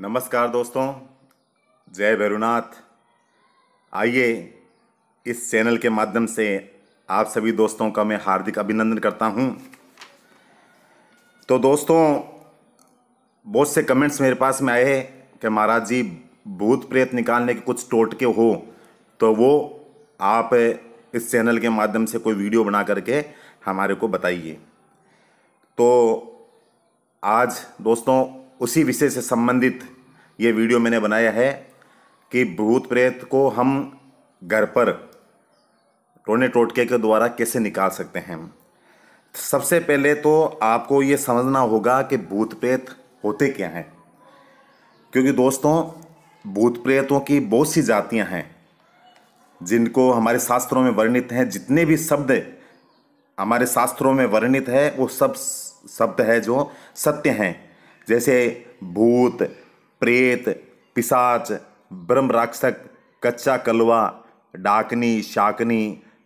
नमस्कार दोस्तों जय भैरुनाथ आइए इस चैनल के माध्यम से आप सभी दोस्तों का मैं हार्दिक अभिनंदन करता हूं तो दोस्तों बहुत से कमेंट्स मेरे पास में आए कि महाराज जी भूत प्रेत निकालने के कुछ टोटके हो तो वो आप इस चैनल के माध्यम से कोई वीडियो बना करके हमारे को बताइए तो आज दोस्तों उसी विषय से संबंधित ये वीडियो मैंने बनाया है कि भूत प्रेत को हम घर पर टोने टोटके के द्वारा कैसे निकाल सकते हैं सबसे पहले तो आपको ये समझना होगा कि भूत प्रेत होते क्या हैं क्योंकि दोस्तों भूत प्रेतों की बहुत सी जातियां हैं जिनको हमारे शास्त्रों में वर्णित हैं जितने भी शब्द हमारे शास्त्रों में वर्णित है वो सब शब्द है जो सत्य हैं जैसे भूत प्रेत पिशाच ब्रह्म राक्षस कच्चा कलवा डाकनी शाकनी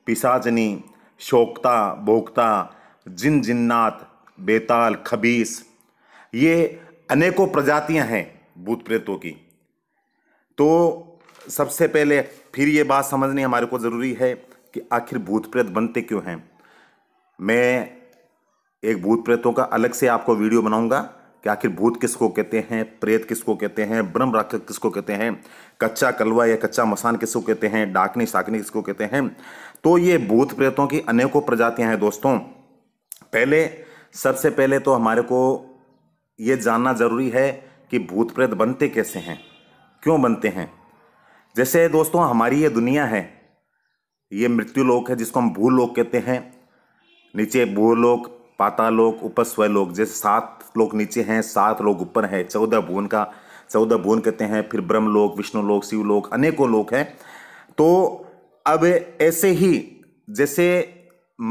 पिशाचनी शोकता भोक्ता जिन जिन्नात बेताल खबीस ये अनेकों प्रजातियां हैं भूत प्रेतों की तो सबसे पहले फिर ये बात समझनी हमारे को ज़रूरी है कि आखिर भूत प्रेत बनते क्यों हैं मैं एक भूत प्रेतों का अलग से आपको वीडियो बनाऊंगा कि आखिर भूत किसको कहते हैं प्रेत किसको कहते हैं ब्रह्म राक्षस किसको कहते हैं कच्चा कलवा या कच्चा मसान किसको कहते हैं डाकनी साकनी किसको कहते हैं तो ये भूत प्रेतों की अनेकों प्रजातियां हैं दोस्तों पहले सबसे पहले तो हमारे को ये जानना ज़रूरी है कि भूत प्रेत बनते कैसे हैं क्यों बनते हैं जैसे दोस्तों हमारी ये दुनिया है ये मृत्यु लोक है जिसको हम भूलोक कहते हैं नीचे भूलोक पातालोक स्वलोक जैसे सात लोग नीचे हैं सात लोग ऊपर हैं चौदह भुवन का चौदह भुवन कहते हैं फिर ब्रह्मलोक विष्णुलोक शिवलोक अनेकों लोक हैं तो अब ऐसे ही जैसे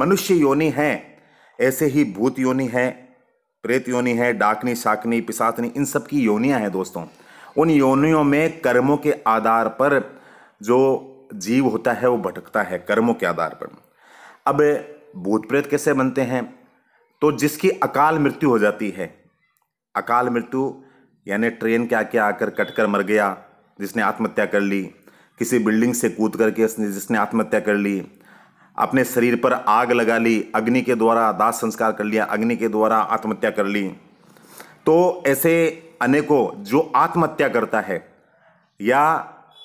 मनुष्य योनि है ऐसे ही भूत योनि है प्रेत योनि है डाकनी शाकनी पिसातनी इन सब की योनियाँ हैं दोस्तों उन योनियों में कर्मों के आधार पर जो जीव होता है वो भटकता है कर्मों के आधार पर अब भूत प्रेत कैसे बनते हैं तो जिसकी अकाल मृत्यु हो जाती है अकाल मृत्यु यानी ट्रेन के आके आकर कटकर मर गया जिसने आत्महत्या कर ली किसी बिल्डिंग से कूद करके उसने जिसने आत्महत्या कर ली अपने शरीर पर आग लगा ली अग्नि के द्वारा दाह संस्कार कर लिया अग्नि के द्वारा आत्महत्या कर ली तो ऐसे अनेकों जो आत्महत्या करता है या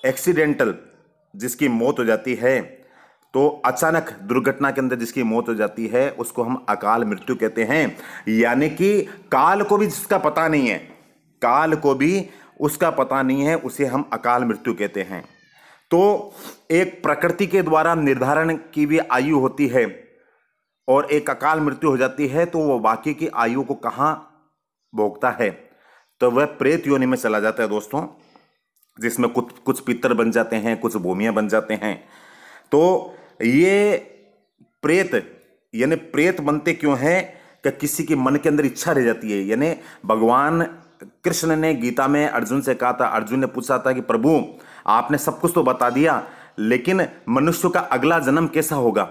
एक्सीडेंटल जिसकी मौत हो जाती है तो अचानक दुर्घटना के अंदर जिसकी मौत हो जाती है उसको हम अकाल मृत्यु कहते हैं यानी कि काल को भी जिसका पता नहीं है काल को भी उसका पता नहीं है उसे हम अकाल मृत्यु कहते हैं तो एक प्रकृति के द्वारा निर्धारण की भी आयु होती है और एक अकाल मृत्यु हो जाती है तो वह बाकी की आयु को कहाँ भोगता है तो वह प्रेत योनि में चला जाता है दोस्तों जिसमें कुछ कुछ पितर बन जाते हैं कुछ भूमिया बन जाते हैं तो ये प्रेत यानी प्रेत बनते क्यों हैं कि किसी के मन के अंदर इच्छा रह जाती है यानी भगवान कृष्ण ने गीता में अर्जुन से कहा था अर्जुन ने पूछा था कि प्रभु आपने सब कुछ तो बता दिया लेकिन मनुष्य का अगला जन्म कैसा होगा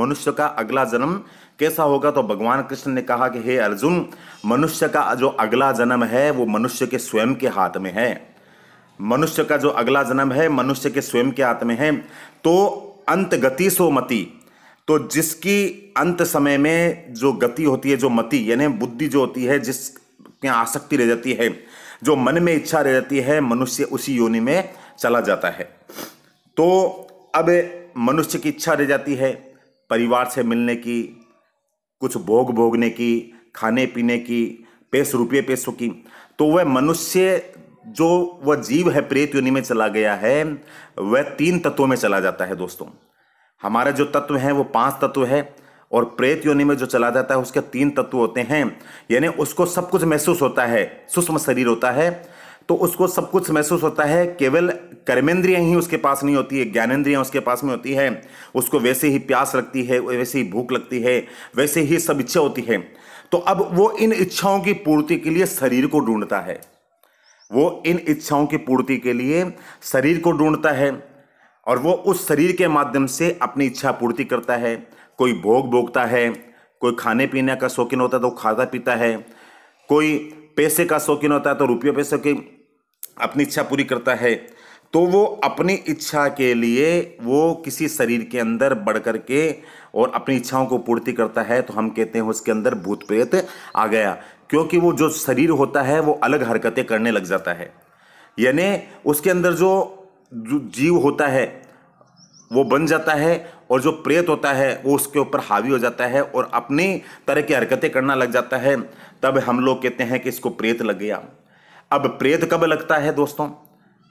मनुष्य का अगला जन्म कैसा होगा तो भगवान कृष्ण ने कहा कि हे अर्जुन मनुष्य का जो अगला जन्म है वो मनुष्य के स्वयं के हाथ में है मनुष्य का जो अगला जन्म है मनुष्य के स्वयं के हाथ में है तो अंत गति सो मति तो जिसकी अंत समय में जो गति होती है जो मति यानी बुद्धि जो होती है जिस में आसक्ति रह जाती है जो मन में इच्छा रह जाती है मनुष्य उसी योनि में चला जाता है तो अब मनुष्य की इच्छा रह जाती है परिवार से मिलने की कुछ भोग भोगने की खाने पीने की पेश रुपये पेशों की तो वह मनुष्य जो वह जीव है प्रेत योनि में चला गया है वह तीन तत्वों में चला जाता है दोस्तों हमारा जो तत्व है वो पांच तत्व है और प्रेत योनि में जो चला जाता है उसके तीन तत्व होते हैं यानी उसको सब कुछ महसूस होता है सूक्ष्म शरीर होता है तो उसको सब कुछ महसूस होता है केवल कर्मेंद्रियाँ ही उसके पास नहीं होती है ज्ञानेन्द्रियाँ उसके पास में होती है उसको वैसे ही प्यास लगती है वैसे ही भूख लगती है वैसे ही सब इच्छा होती है तो अब वो इन इच्छाओं की पूर्ति के लिए शरीर को ढूंढता है वो इन इच्छाओं की पूर्ति के लिए शरीर को ढूंढता है और वो उस शरीर के माध्यम से अपनी इच्छा पूर्ति करता है कोई भोग भोगता है कोई खाने पीने का शौकीन होता है तो खाता पीता है कोई पैसे का शौकीन होता है तो रुपये पैसे की अपनी इच्छा पूरी करता है तो वो अपनी इच्छा के लिए वो किसी शरीर के अंदर बढ़ कर के और अपनी इच्छाओं को पूर्ति करता है तो हम कहते हैं उसके अंदर भूत प्रेत आ गया क्योंकि वो जो शरीर होता है वो अलग हरकतें करने लग जाता है यानी उसके अंदर जो जीव होता है वो बन जाता है और जो प्रेत होता है वो उसके ऊपर हावी हो जाता है और अपनी तरह की हरकतें करना लग जाता है तब हम लोग कहते हैं कि इसको प्रेत लग गया अब प्रेत कब लगता है दोस्तों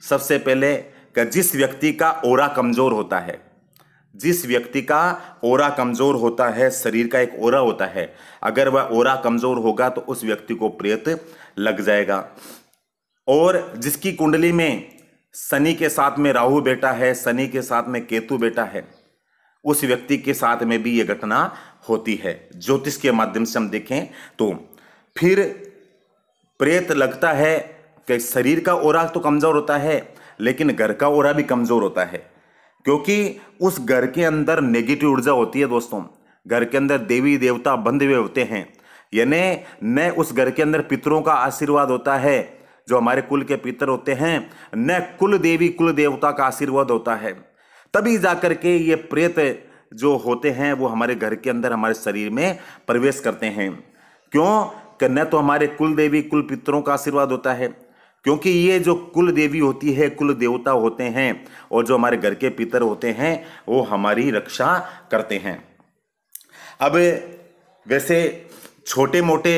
सबसे पहले कि जिस व्यक्ति का ओरा कमज़ोर होता है जिस व्यक्ति का ओरा कमजोर होता है शरीर का एक ओरा होता है अगर वह ओरा कमजोर होगा तो उस व्यक्ति को प्रेत लग जाएगा और जिसकी कुंडली में शनि के साथ में राहु बेटा है शनि के साथ में केतु बेटा है उस व्यक्ति के साथ में भी ये घटना होती है ज्योतिष के माध्यम से हम देखें तो फिर प्रेत लगता है कि शरीर का ओरा तो कमज़ोर होता है लेकिन घर का ओरा भी कमज़ोर होता है क्योंकि उस घर के अंदर नेगेटिव ऊर्जा होती है दोस्तों घर के अंदर देवी देवता बंधे हुए होते हैं यानी न उस घर के अंदर पितरों का आशीर्वाद होता है जो हमारे कुल के पितर होते हैं न कुल देवी कुल देवता का आशीर्वाद होता है तभी जा कर के ये प्रेत जो होते हैं वो हमारे घर के अंदर हमारे शरीर में प्रवेश करते हैं क्यों कि न तो हमारे कुल देवी कुल पितरों का आशीर्वाद होता है क्योंकि ये जो कुल देवी होती है कुल देवता होते हैं और जो हमारे घर के पितर होते हैं वो हमारी रक्षा करते हैं अब वैसे छोटे मोटे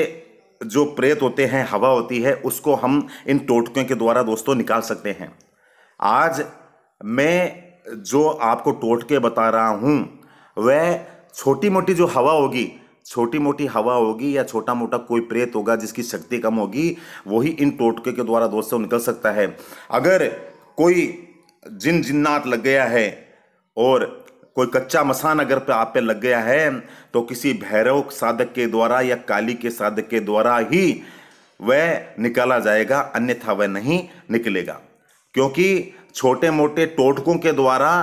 जो प्रेत होते हैं हवा होती है उसको हम इन टोटकों के द्वारा दोस्तों निकाल सकते हैं आज मैं जो आपको टोटके बता रहा हूँ वह छोटी मोटी जो हवा होगी छोटी मोटी हवा होगी या छोटा मोटा कोई प्रेत होगा जिसकी शक्ति कम होगी वही इन टोटके के द्वारा दोस्तों निकल सकता है अगर कोई जिन जिन्नात लग गया है और कोई कच्चा मसान अगर पे आप पे लग गया है तो किसी भैरव साधक के द्वारा या काली के साधक के द्वारा ही वह निकाला जाएगा अन्यथा वह नहीं निकलेगा क्योंकि छोटे मोटे टोटकों के द्वारा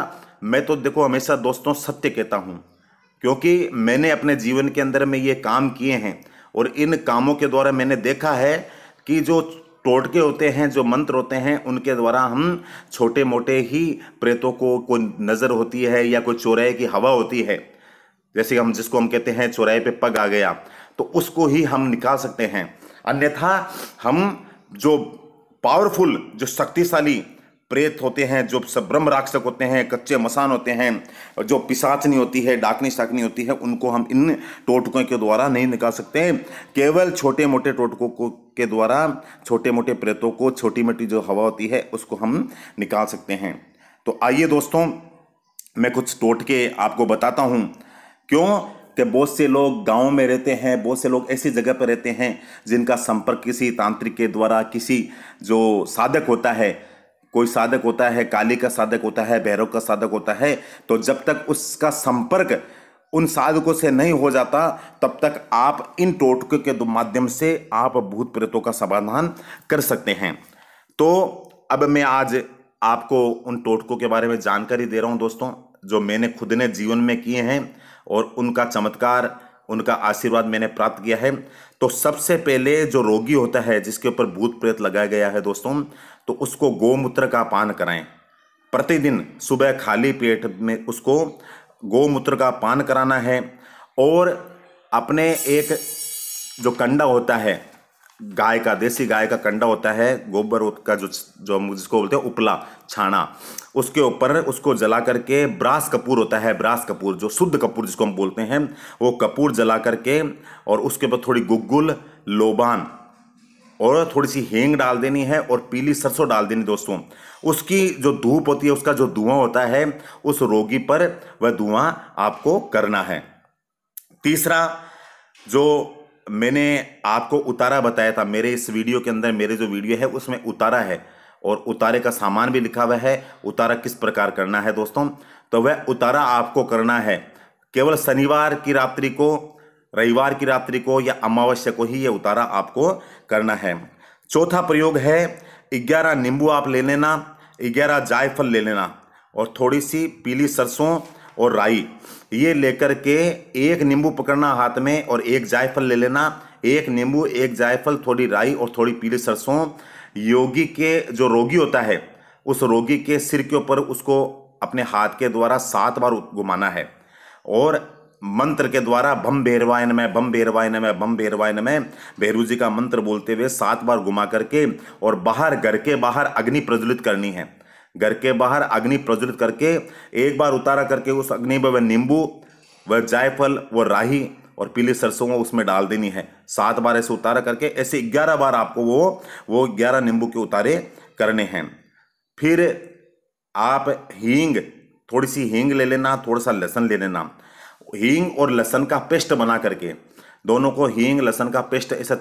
मैं तो देखो हमेशा दोस्तों सत्य कहता हूँ क्योंकि मैंने अपने जीवन के अंदर में ये काम किए हैं और इन कामों के द्वारा मैंने देखा है कि जो टोटके होते हैं जो मंत्र होते हैं उनके द्वारा हम छोटे मोटे ही प्रेतों को कोई नज़र होती है या कोई चौराहे की हवा होती है जैसे हम जिसको हम कहते हैं चौराहे पे पग आ गया तो उसको ही हम निकाल सकते हैं अन्यथा हम जो पावरफुल जो शक्तिशाली प्रेत होते हैं जो सब ब्रह्म राक्षक होते हैं कच्चे मसान होते हैं जो पिसाचनी होती है डाकनी शाकनी होती है उनको हम इन टोटकों के द्वारा नहीं निकाल सकते हैं केवल छोटे मोटे टोटकों को के द्वारा छोटे मोटे प्रेतों को छोटी मोटी जो हवा होती है उसको हम निकाल सकते हैं तो आइए दोस्तों मैं कुछ टोटके आपको बताता हूँ क्यों कि बहुत से लोग गांव में रहते हैं बहुत से लोग ऐसी जगह पर रहते हैं जिनका संपर्क किसी तांत्रिक के द्वारा किसी जो साधक होता है कोई साधक होता है काली का साधक होता है भैरव का साधक होता है तो जब तक उसका संपर्क उन साधकों से नहीं हो जाता तब तक आप इन टोटकों के माध्यम से आप भूत प्रेतों का समाधान कर सकते हैं तो अब मैं आज आपको उन टोटकों के बारे में जानकारी दे रहा हूं दोस्तों जो मैंने खुद ने जीवन में किए हैं और उनका चमत्कार उनका आशीर्वाद मैंने प्राप्त किया है तो सबसे पहले जो रोगी होता है जिसके ऊपर भूत प्रेत लगाया गया है दोस्तों तो उसको गोमूत्र का पान कराएं प्रतिदिन सुबह खाली पेट में उसको गोमूत्र का पान कराना है और अपने एक जो कंडा होता है गाय का देसी गाय का कंडा होता है गोबर का जो जो हम जिसको बोलते हैं उपला छाना उसके ऊपर उसको जला करके ब्रास कपूर होता है ब्रास कपूर जो शुद्ध कपूर जिसको हम बोलते हैं वो कपूर जला करके और उसके ऊपर थोड़ी गुग्गुल लोबान और थोड़ी सी हींग डाल देनी है और पीली सरसों डाल देनी दोस्तों उसकी जो धूप होती है उसका जो धुआं होता है उस रोगी पर वह धुआं आपको करना है तीसरा जो मैंने आपको उतारा बताया था मेरे इस वीडियो के अंदर मेरे जो वीडियो है उसमें उतारा है और उतारे का सामान भी लिखा हुआ है उतारा किस प्रकार करना है दोस्तों तो वह उतारा आपको करना है केवल शनिवार की रात्रि को रविवार की रात्रि को या अमावस्या को ही ये उतारा आपको करना है चौथा प्रयोग है ग्यारह नींबू आप ले लेना ग्यारह जायफल ले लेना और थोड़ी सी पीली सरसों और राई ये लेकर के एक नींबू पकड़ना हाथ में और एक जायफल ले लेना एक नींबू एक जायफल थोड़ी राई और थोड़ी पीली सरसों योगी के जो रोगी होता है उस रोगी के सिर के ऊपर उसको अपने हाथ के द्वारा सात बार घुमाना है और मंत्र के द्वारा भम भैरवायन में भम भैरवायन में भम भैरवायन में भैरू जी का मंत्र बोलते हुए सात बार घुमा करके और बाहर घर के बाहर अग्नि प्रज्वलित करनी है घर के बाहर अग्नि प्रज्वलित करके एक बार उतारा करके उस अग्नि में वह नींबू वह जायफल वह राही और पीली सरसों को उसमें डाल देनी है सात बार ऐसे उतारा करके ऐसे ग्यारह बार आपको वो वो ग्यारह नींबू के उतारे करने हैं फिर आप हींग थोड़ी सी हींग ले लेना थोड़ा सा लहसुन ले लेना हींग और लहसन का पेस्ट बना करके दोनों को हींग लहसन का पेस्ट ऐसे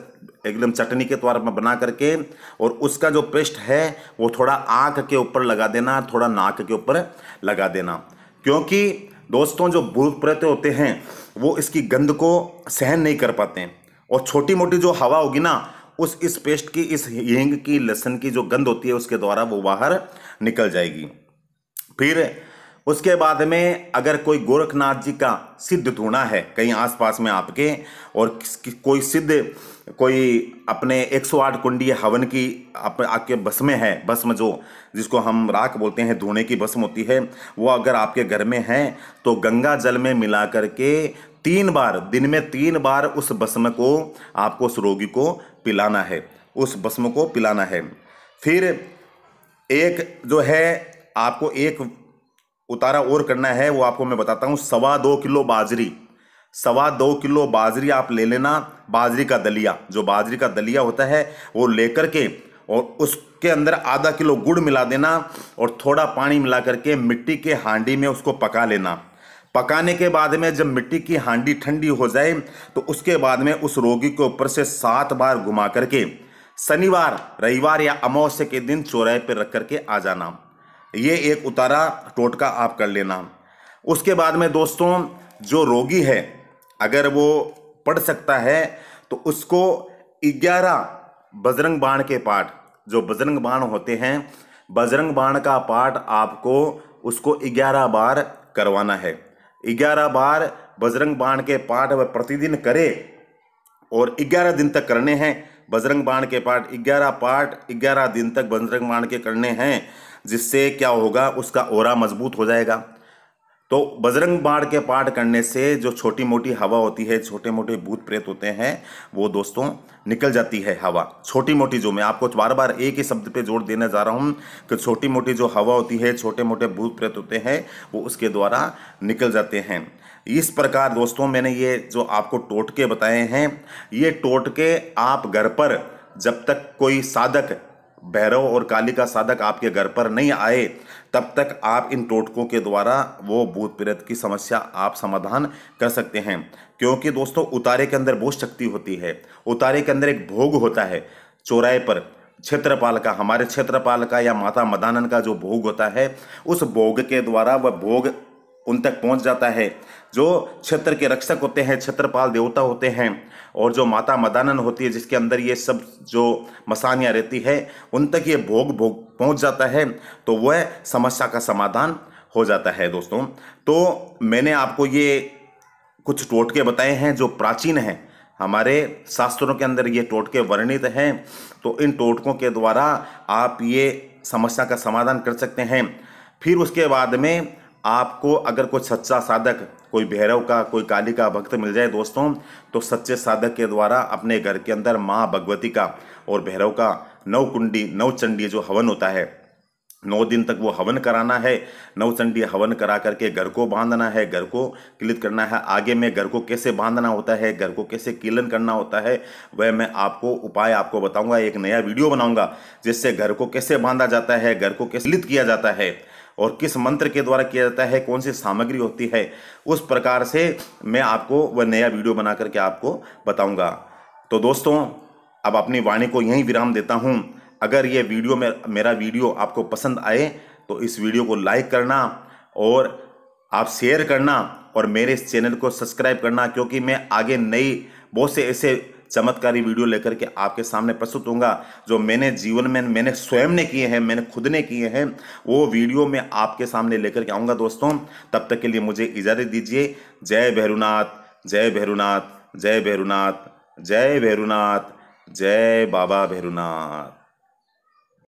एकदम चटनी के तौर पर बना करके और उसका जो पेस्ट है वो थोड़ा आँख के ऊपर लगा देना थोड़ा नाक के ऊपर लगा देना क्योंकि दोस्तों जो भूत प्रेत होते हैं वो इसकी गंध को सहन नहीं कर पाते हैं और छोटी मोटी जो हवा होगी ना उस इस पेस्ट की इस हींग की लहसन की जो गंध होती है उसके द्वारा वो बाहर निकल जाएगी फिर उसके बाद में अगर कोई गोरखनाथ जी का सिद्ध ढूंढना है कहीं आसपास में आपके और कोई सिद्ध कोई अपने 108 कुंडीय हवन की आप, आपके बस में है बस में जो जिसको हम राख बोलते हैं धुने की बस होती है वो अगर आपके घर में है तो गंगा जल में मिला करके तीन बार दिन में तीन बार उस भस्म को आपको उस रोगी को पिलाना है उस भस्म को पिलाना है फिर एक जो है आपको एक उतारा और करना है वो आपको मैं बताता हूँ सवा दो किलो बाजरी सवा दो किलो बाजरी आप ले लेना बाजरी का दलिया जो बाजरी का दलिया होता है वो लेकर के और उसके अंदर आधा किलो गुड़ मिला देना और थोड़ा पानी मिला करके मिट्टी के हांडी में उसको पका लेना पकाने के बाद में जब मिट्टी की हांडी ठंडी हो जाए तो उसके बाद में उस रोगी के ऊपर से सात बार घुमा करके शनिवार रविवार या अमावस्या के दिन चौराहे पर रख करके आ जाना ये एक उतारा टोटका आप कर लेना उसके बाद में दोस्तों जो रोगी है अगर वो पढ़ सकता है तो उसको ग्यारह बजरंग बाण के पाठ जो बजरंग बाण होते हैं बजरंग बाण का पाठ आपको उसको ग्यारह बार करवाना है ग्यारह बार बजरंग बाण के पाठ वह प्रतिदिन करे और ग्यारह दिन तक करने हैं बजरंग बाण के पाठ ग्यारह पाठ ग्यारह दिन तक बजरंग बाण के करने हैं जिससे क्या होगा उसका ओरा मजबूत हो जाएगा तो बजरंग बाण के पाठ करने से जो छोटी मोटी हवा होती है छोटे मोटे भूत प्रेत होते हैं वो दोस्तों निकल जाती है हवा छोटी मोटी जो मैं आपको बार बार एक ही शब्द पे जोर देने जा रहा हूँ कि छोटी मोटी जो हवा होती है छोटे मोटे भूत प्रेत होते हैं वो उसके द्वारा निकल जाते हैं इस प्रकार दोस्तों मैंने ये जो आपको टोटके बताए हैं ये टोटके आप घर पर जब तक कोई साधक भैरव और काली का साधक आपके घर पर नहीं आए तब तक आप इन टोटकों के द्वारा वो भूत प्रेत की समस्या आप समाधान कर सकते हैं क्योंकि दोस्तों उतारे के अंदर बहुत शक्ति होती है उतारे के अंदर एक भोग होता है चौराहे पर क्षेत्रपाल का हमारे क्षेत्रपाल का या माता मदानन का जो भोग होता है उस भोग के द्वारा वह भोग उन तक पहुंच जाता है जो क्षेत्र के रक्षक होते हैं क्षेत्रपाल देवता होते हैं और जो माता मदानन होती है जिसके अंदर ये सब जो मसानियाँ रहती है उन तक ये भोग भोग पहुँच जाता है तो वह समस्या का समाधान हो जाता है दोस्तों तो मैंने आपको ये कुछ टोटके बताए हैं जो प्राचीन हैं हमारे शास्त्रों के अंदर ये टोटके वर्णित हैं तो इन टोटकों के द्वारा आप ये समस्या का समाधान कर सकते हैं फिर उसके बाद में आपको अगर कोई सच्चा साधक कोई भैरव का कोई काली का भक्त मिल जाए दोस्तों तो सच्चे साधक के द्वारा अपने घर के अंदर माँ भगवती का और भैरव का नव कुंडी नव चंडी जो हवन होता है नौ दिन तक वो हवन कराना है नवचंडी हवन करा करके घर को बांधना है घर को किलित करना है आगे में घर को कैसे बांधना होता है घर को कैसे कीलन करना होता है वह मैं आपको उपाय आपको बताऊंगा एक नया वीडियो बनाऊंगा जिससे घर को कैसे बांधा जाता है घर को कैसे किलित किया जाता है और किस मंत्र के द्वारा किया जाता है कौन सी सामग्री होती है उस प्रकार से मैं आपको वह नया वीडियो बना करके आपको बताऊँगा तो दोस्तों अब अपनी वाणी को यहीं विराम देता हूँ अगर ये वीडियो में मेरा वीडियो आपको पसंद आए तो इस वीडियो को लाइक करना और आप शेयर करना और मेरे इस चैनल को सब्सक्राइब करना क्योंकि मैं आगे नई बहुत से ऐसे चमत्कारी वीडियो लेकर के आपके सामने प्रस्तुत होंगे जो मैंने जीवन में मैंने स्वयं ने किए हैं मैंने खुद ने किए हैं वो वीडियो मैं आपके सामने लेकर के आऊँगा दोस्तों तब तक के लिए मुझे इजाज़त दीजिए जय भैरुनाथ जय भैरुनाथ जय भैरुनाथ जय भैरुनाथ जय बाबा भैरुनाथ